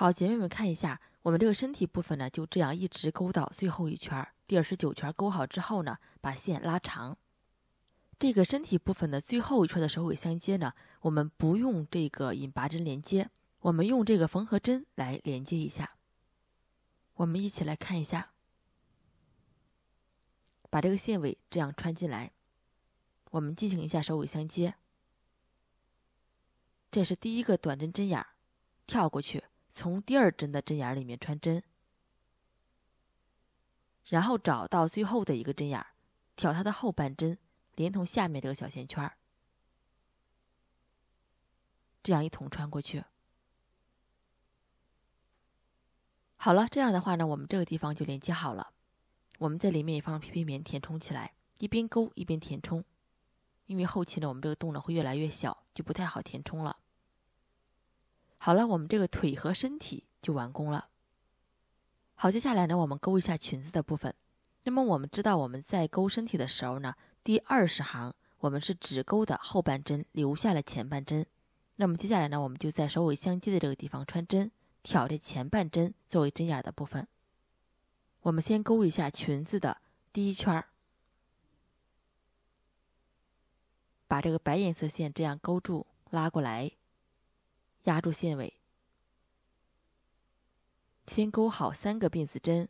好，姐妹们看一下，我们这个身体部分呢，就这样一直勾到最后一圈儿，第二十九圈勾好之后呢，把线拉长。这个身体部分的最后一圈的首尾相接呢，我们不用这个引拔针连接，我们用这个缝合针来连接一下。我们一起来看一下，把这个线尾这样穿进来，我们进行一下首尾相接。这是第一个短针针眼儿，跳过去。从第二针的针眼儿里面穿针，然后找到最后的一个针眼儿，挑它的后半针，连同下面这个小线圈儿，这样一同穿过去。好了，这样的话呢，我们这个地方就连接好了。我们在里面也放 PP 棉填充起来，一边勾一边填充，因为后期呢，我们这个洞呢会越来越小，就不太好填充了。好了，我们这个腿和身体就完工了。好，接下来呢，我们钩一下裙子的部分。那么我们知道我们在钩身体的时候呢，第二十行我们是只钩的后半针，留下了前半针。那么接下来呢，我们就在首尾相接的这个地方穿针，挑这前半针作为针眼的部分。我们先钩一下裙子的第一圈儿，把这个白颜色线这样勾住，拉过来。压住线尾，先钩好三个辫子针。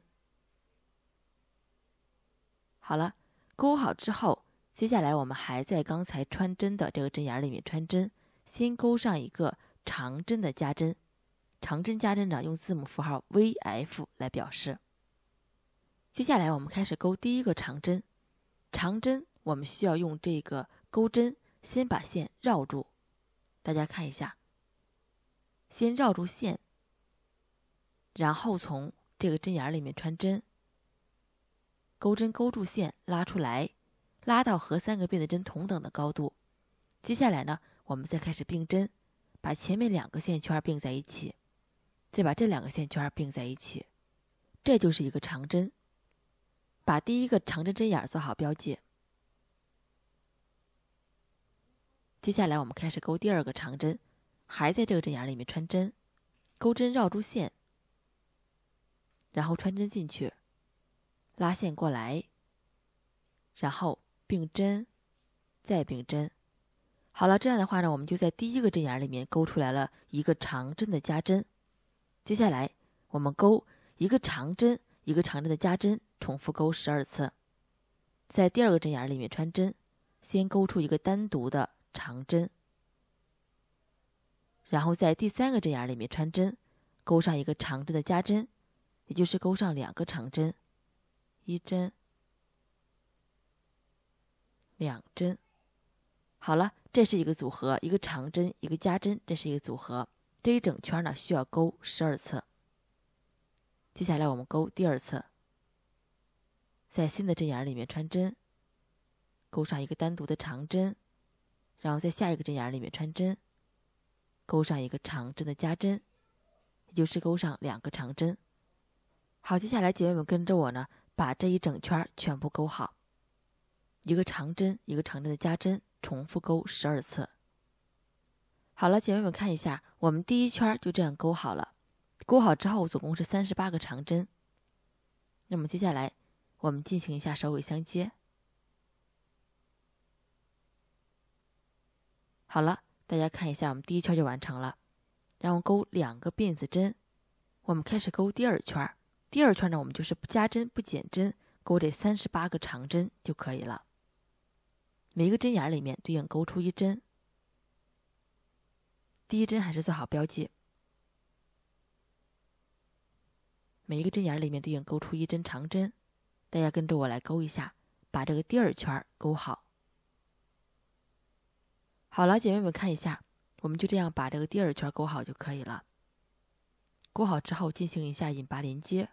好了，钩好之后，接下来我们还在刚才穿针的这个针眼里面穿针，先钩上一个长针的加针。长针加针呢，用字母符号 Vf 来表示。接下来我们开始钩第一个长针。长针，我们需要用这个钩针先把线绕住，大家看一下。先绕住线，然后从这个针眼儿里面穿针，钩针钩住线拉出来，拉到和三个辫子针同等的高度。接下来呢，我们再开始并针，把前面两个线圈并在一起，再把这两个线圈并在一起，这就是一个长针。把第一个长针针眼做好标记。接下来我们开始勾第二个长针。还在这个针眼里面穿针，钩针绕住线，然后穿针进去，拉线过来，然后并针，再并针。好了，这样的话呢，我们就在第一个针眼里面钩出来了一个长针的加针。接下来我们钩一个长针，一个长针的加针，重复钩十二次。在第二个针眼里面穿针，先钩出一个单独的长针。然后在第三个针眼里面穿针，钩上一个长针的加针，也就是钩上两个长针，一针、两针。好了，这是一个组合，一个长针，一个加针，这是一个组合。这一整圈呢需要钩十二次。接下来我们钩第二次，在新的针眼里面穿针，钩上一个单独的长针，然后在下一个针眼里面穿针。钩上一个长针的加针，也就是钩上两个长针。好，接下来姐妹们跟着我呢，把这一整圈全部钩好。一个长针，一个长针的加针，重复钩十二次。好了，姐妹们看一下，我们第一圈就这样钩好了。钩好之后，总共是三十八个长针。那么接下来我们进行一下首尾相接。好了。大家看一下，我们第一圈就完成了，然后钩两个辫子针。我们开始钩第二圈，第二圈呢，我们就是不加针不减针，钩这三十八个长针就可以了。每一个针眼里面对应钩出一针，第一针还是做好标记。每一个针眼里面对应钩出一针长针，大家跟着我来钩一下，把这个第二圈钩好。好了，姐妹们看一下，我们就这样把这个第二圈钩好就可以了。钩好之后，进行一下引拔连接。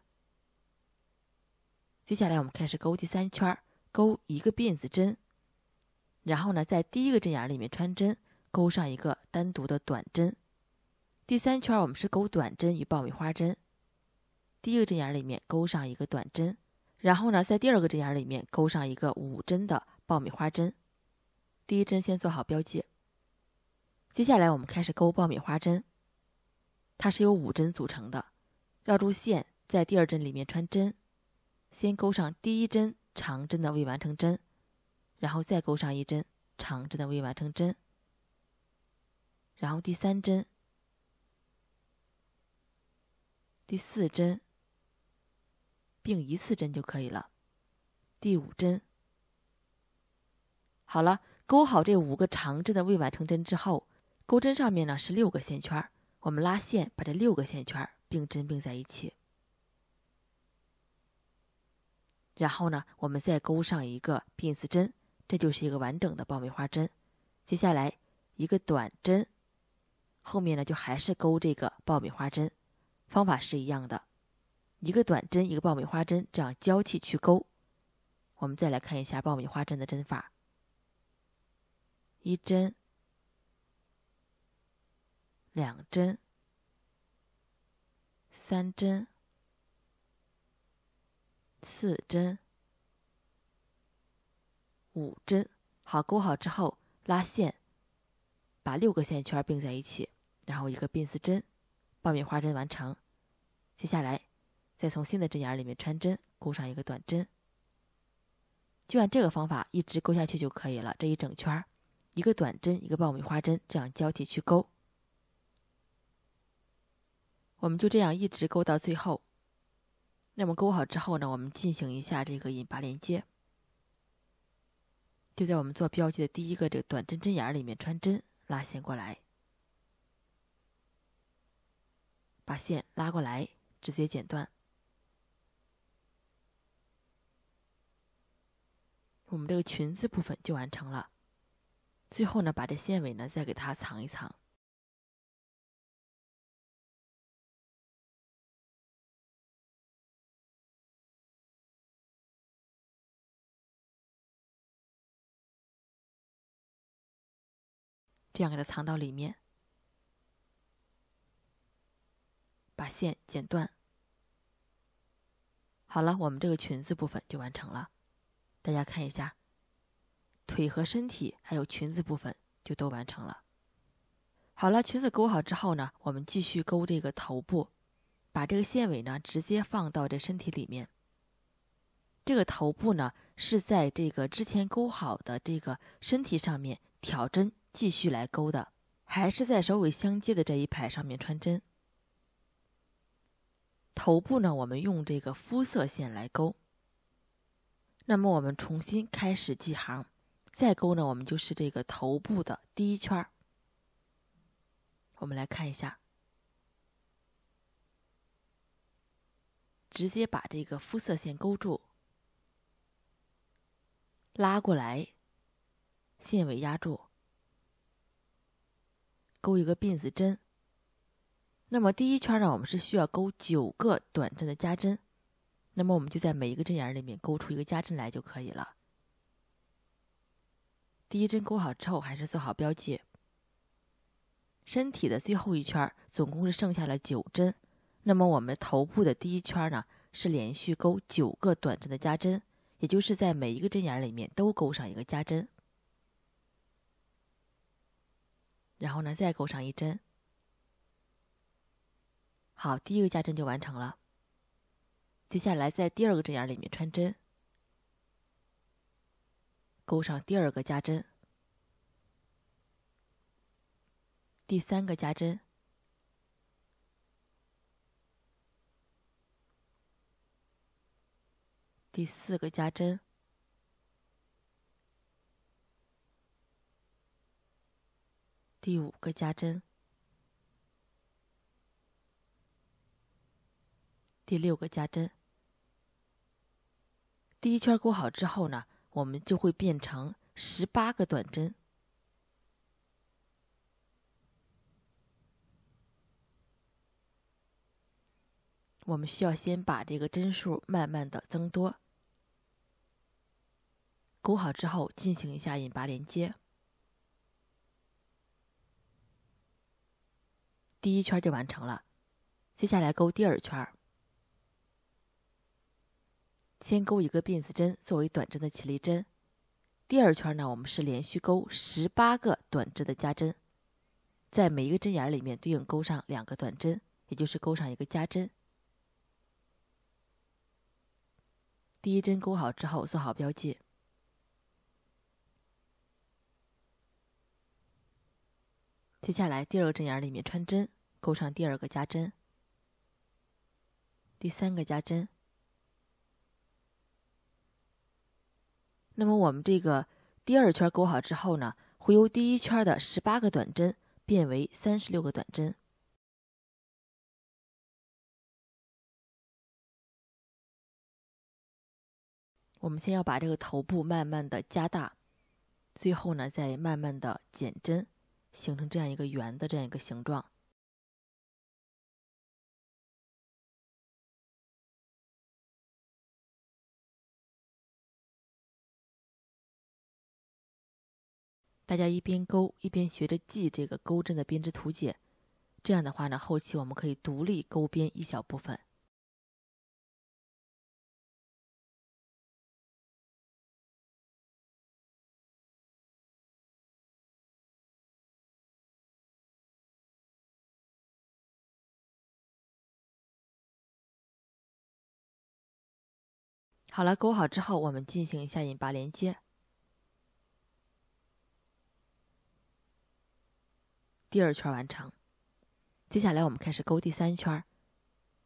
接下来我们开始钩第三圈，钩一个辫子针，然后呢，在第一个针眼里面穿针，钩上一个单独的短针。第三圈我们是钩短针与爆米花针，第一个针眼里面钩上一个短针，然后呢，在第二个针眼里面钩上一个五针的爆米花针。第一针先做好标记。接下来我们开始勾爆米花针，它是由五针组成的，绕住线，在第二针里面穿针，先钩上第一针长针的未完成针，然后再钩上一针长针的未完成针，然后第三针、第四针并一次针就可以了，第五针好了。勾好这五个长针的未完成针之后，钩针上面呢是六个线圈，我们拉线把这六个线圈并针并在一起，然后呢我们再钩上一个并子针，这就是一个完整的爆米花针。接下来一个短针，后面呢就还是勾这个爆米花针，方法是一样的，一个短针一个爆米花针这样交替去勾。我们再来看一下爆米花针的针法。一针，两针，三针，四针，五针，好，钩好之后拉线，把六个线圈并在一起，然后一个并丝针，爆米花针完成。接下来再从新的针眼里面穿针，钩上一个短针，就按这个方法一直钩下去就可以了，这一整圈儿。一个短针，一个爆米花针，这样交替去勾。我们就这样一直勾到最后。那么勾好之后呢，我们进行一下这个引拔连接。就在我们做标记的第一个这个短针针眼里面穿针，拉线过来，把线拉过来，直接剪断。我们这个裙子部分就完成了。最后呢，把这线尾呢再给它藏一藏，这样给它藏到里面，把线剪断。好了，我们这个裙子部分就完成了，大家看一下。腿和身体还有裙子部分就都完成了。好了，裙子勾好之后呢，我们继续勾这个头部，把这个线尾呢直接放到这身体里面。这个头部呢是在这个之前勾好的这个身体上面挑针继续来勾的，还是在首尾相接的这一排上面穿针。头部呢，我们用这个肤色线来勾。那么我们重新开始记行。再勾呢，我们就是这个头部的第一圈儿。我们来看一下，直接把这个肤色线勾住，拉过来，线尾压住，勾一个辫子针。那么第一圈呢，我们是需要勾九个短针的加针，那么我们就在每一个针眼里面勾出一个加针来就可以了。第一针钩好之后，还是做好标记。身体的最后一圈总共是剩下了九针，那么我们头部的第一圈呢，是连续钩九个短针的加针，也就是在每一个针眼里面都钩上一个加针，然后呢再钩上一针。好，第一个加针就完成了。接下来在第二个针眼里面穿针。钩上第二个加针，第三个加针，第四个加针，第五个加针，第六个加针。第一圈钩好之后呢？我们就会变成十八个短针。我们需要先把这个针数慢慢的增多，勾好之后进行一下引拔连接，第一圈就完成了。接下来勾第二圈。先钩一个辫子针作为短针的起立针，第二圈呢，我们是连续钩十八个短针的加针，在每一个针眼里面对应钩上两个短针，也就是钩上一个加针。第一针钩好之后做好标记，接下来第二个针眼里面穿针，钩上第二个加针，第三个加针。那么我们这个第二圈钩好之后呢，会由第一圈的十八个短针变为三十六个短针。我们先要把这个头部慢慢的加大，最后呢再慢慢的减针，形成这样一个圆的这样一个形状。大家一边钩一边学着记这个钩针的编织图解，这样的话呢，后期我们可以独立勾编一小部分。好了，勾好之后，我们进行一下引拔连接。第二圈完成，接下来我们开始勾第三圈，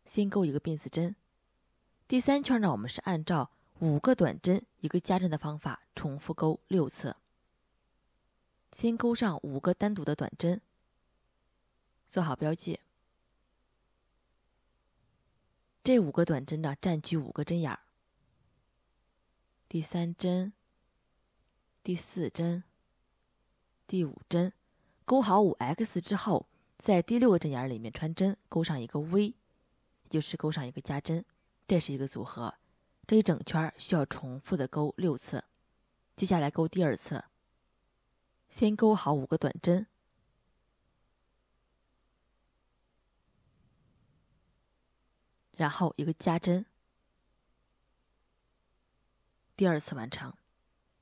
先勾一个辫子针。第三圈呢，我们是按照五个短针一个加针的方法重复勾六次。先勾上五个单独的短针，做好标记。这五个短针呢，占据五个针眼儿。第三针、第四针、第五针。钩好五 x 之后，在第六个针眼儿里面穿针，钩上一个 v，也就是钩上一个加针，这是一个组合。这一整圈需要重复的钩六次。接下来钩第二次，先钩好五个短针，然后一个加针，第二次完成。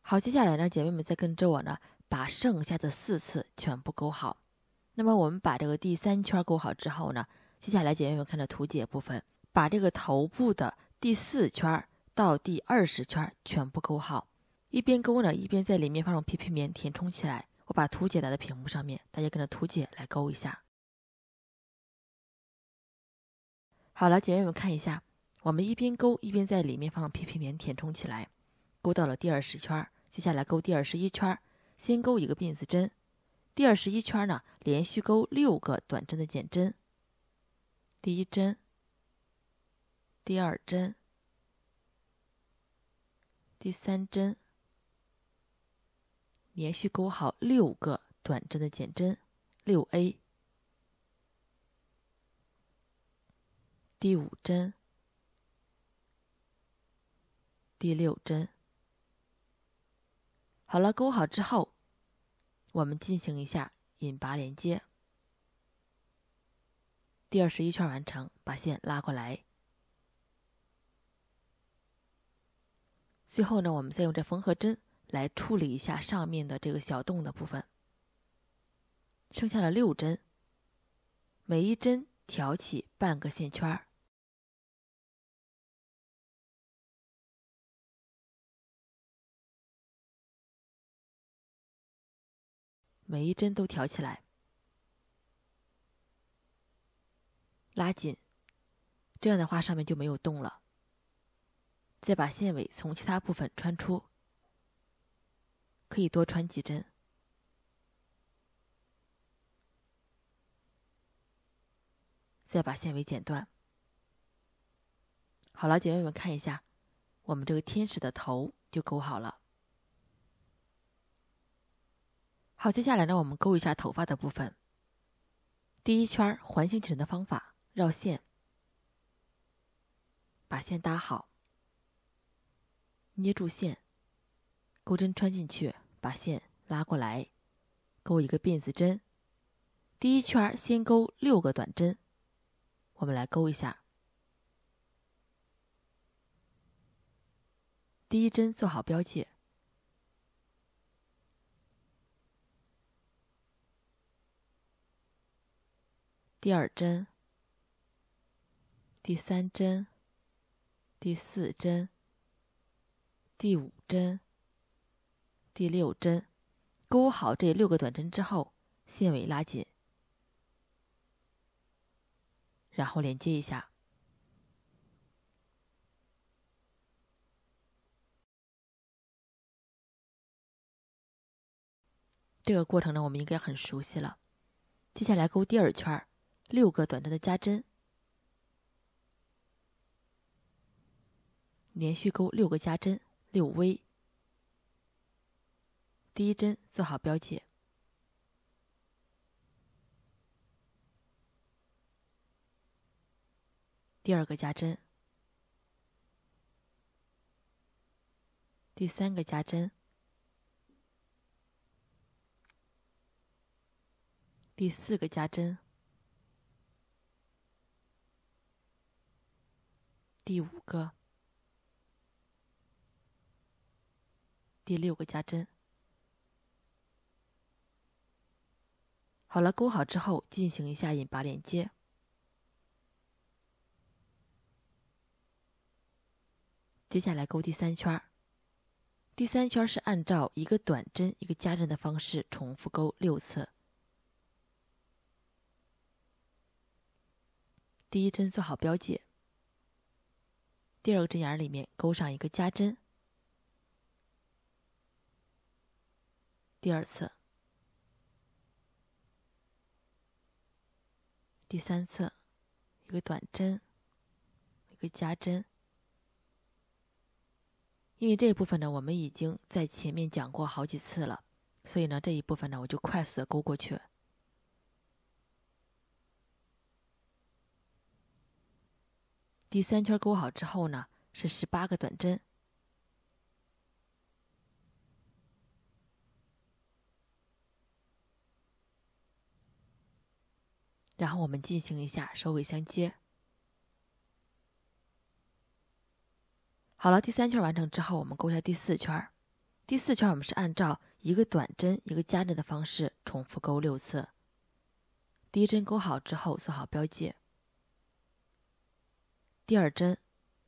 好，接下来呢，姐妹们再跟着我呢。把剩下的四次全部勾好。那么我们把这个第三圈勾好之后呢？接下来，姐妹们看着图解部分，把这个头部的第四圈到第二十圈全部勾好。一边勾呢，一边在里面放上 PP 棉填充起来。我把图解打在屏幕上面，大家跟着图解来勾一下。好了，姐妹们看一下，我们一边勾一边在里面放上 PP 棉填充起来。勾到了第二十圈，接下来勾第二十一圈。先钩一个辫子针，第二十一圈呢，连续钩六个短针的减针。第一针、第二针、第三针，连续钩好六个短针的减针，六 A。第五针、第六针。好了，钩好之后，我们进行一下引拔连接。第二十一圈完成，把线拉过来。最后呢，我们再用这缝合针来处理一下上面的这个小洞的部分。剩下了六针，每一针挑起半个线圈儿。每一针都挑起来，拉紧，这样的话上面就没有洞了。再把线尾从其他部分穿出，可以多穿几针，再把线尾剪断。好了，姐妹们看一下，我们这个天使的头就勾好了。好，接下来呢，我们勾一下头发的部分。第一圈环形起针的方法，绕线，把线搭好，捏住线，钩针穿进去，把线拉过来，勾一个辫子针。第一圈先勾六个短针，我们来勾一下。第一针做好标记。第二针，第三针，第四针，第五针，第六针，钩好这六个短针之后，线尾拉紧，然后连接一下。这个过程呢，我们应该很熟悉了。接下来钩第二圈儿。六个短针的加针，连续钩六个加针，六 V。第一针做好标记，第二个加针，第三个加针，第四个加针。第五个，第六个加针，好了，勾好之后进行一下引拔连接。接下来勾第三圈，第三圈是按照一个短针一个加针的方式重复勾六次。第一针做好标记。第二个针眼里面勾上一个加针，第二次，第三次，一个短针，一个加针。因为这一部分呢，我们已经在前面讲过好几次了，所以呢，这一部分呢，我就快速的勾过去。第三圈钩好之后呢，是十八个短针。然后我们进行一下首尾相接。好了，第三圈完成之后，我们钩下第四圈。第四圈我们是按照一个短针一个加针的方式重复钩六次。第一针钩好之后，做好标记。第二针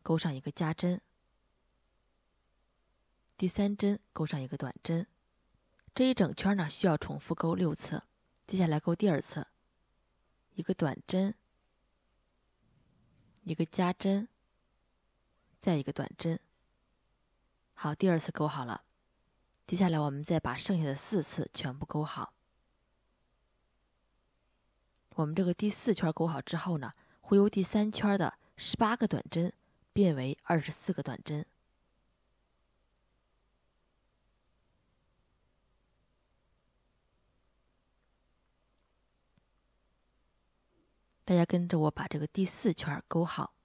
钩上一个加针，第三针钩上一个短针，这一整圈呢需要重复钩六次。接下来钩第二次，一个短针，一个加针，再一个短针。好，第二次钩好了。接下来我们再把剩下的四次全部钩好。我们这个第四圈钩好之后呢，会由第三圈的。十八个短针变为二十四个短针。大家跟着我把这个第四圈勾好。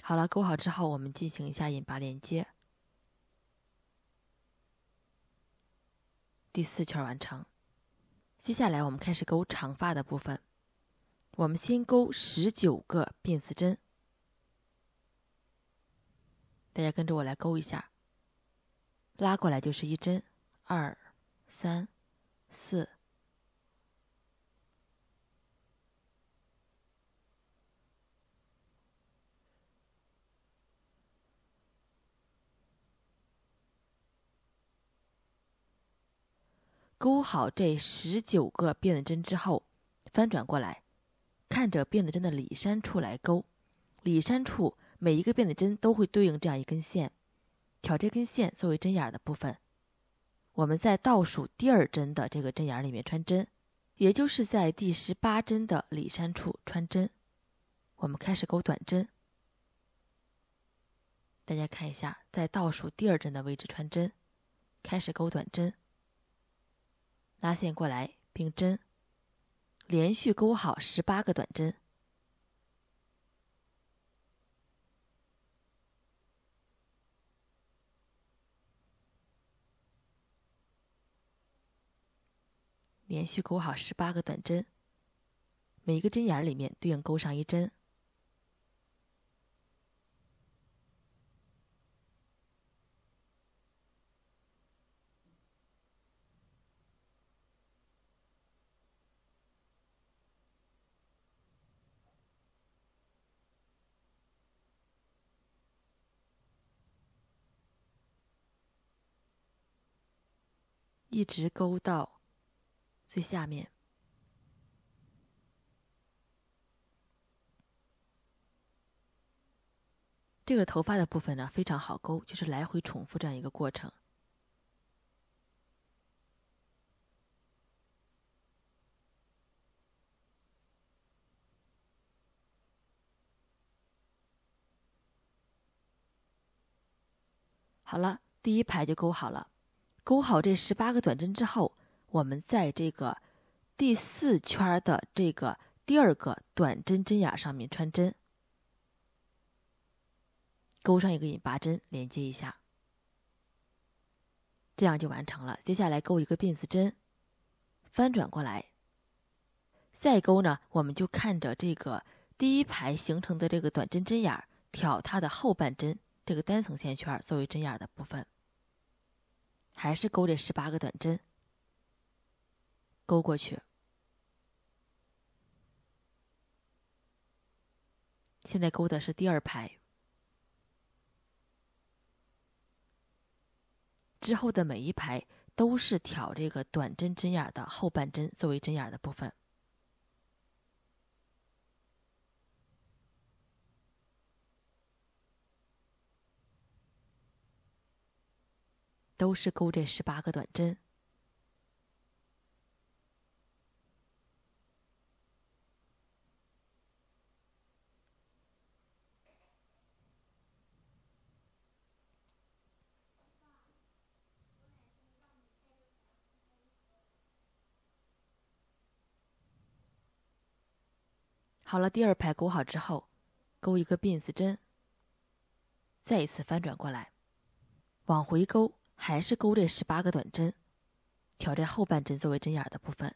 好了，勾好之后，我们进行一下引拔连接。第四圈完成，接下来我们开始勾长发的部分。我们先勾十九个辫子针，大家跟着我来勾一下。拉过来就是一针，二、三、四。勾好这十九个辫子针之后，翻转过来，看着辫子针的里山处来勾。里山处每一个辫子针都会对应这样一根线，挑这根线作为针眼的部分。我们在倒数第二针的这个针眼里面穿针，也就是在第十八针的里山处穿针。我们开始勾短针。大家看一下，在倒数第二针的位置穿针，开始勾短针。拉线过来并针，连续钩好十八个短针。连续钩好十八个短针，每一个针眼里面对应钩上一针。一直勾到最下面，这个头发的部分呢非常好勾，就是来回重复这样一个过程。好了，第一排就勾好了。钩好这十八个短针之后，我们在这个第四圈的这个第二个短针针眼上面穿针，钩上一个引拔针连接一下，这样就完成了。接下来钩一个辫子针，翻转过来，再钩呢，我们就看着这个第一排形成的这个短针针眼，挑它的后半针，这个单层线圈作为针眼的部分。还是勾这十八个短针，勾过去。现在勾的是第二排，之后的每一排都是挑这个短针针眼的后半针作为针眼的部分。都是勾这十八个短针。好了，第二排勾好之后，勾一个辫子针，再一次翻转过来，往回勾还是钩这十八个短针，挑这后半针作为针眼的部分。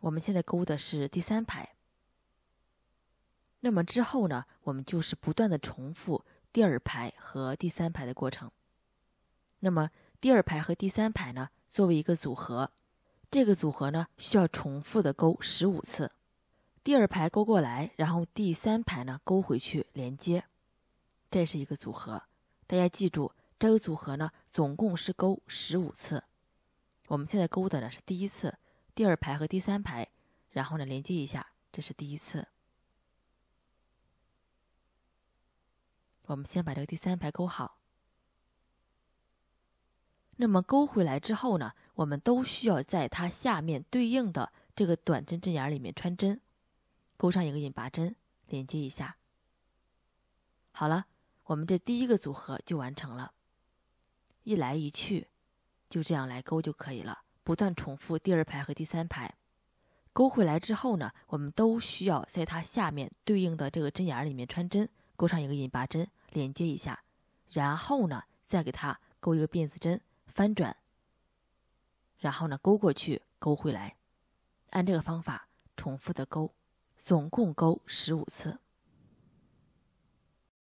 我们现在钩的是第三排。那么之后呢，我们就是不断的重复第二排和第三排的过程。那么第二排和第三排呢，作为一个组合，这个组合呢需要重复的钩十五次。第二排钩过来，然后第三排呢钩回去连接。这是一个组合，大家记住这个组合呢，总共是钩十五次。我们现在钩的呢是第一次，第二排和第三排，然后呢连接一下，这是第一次。我们先把这个第三排钩好。那么钩回来之后呢，我们都需要在它下面对应的这个短针针眼里面穿针，钩上一个引拔针，连接一下。好了。我们这第一个组合就完成了，一来一去，就这样来钩就可以了。不断重复第二排和第三排，钩回来之后呢，我们都需要在它下面对应的这个针眼里面穿针，钩上一个引拔针连接一下，然后呢再给它钩一个辫子针，翻转，然后呢钩过去，钩回来，按这个方法重复的钩，总共钩十五次。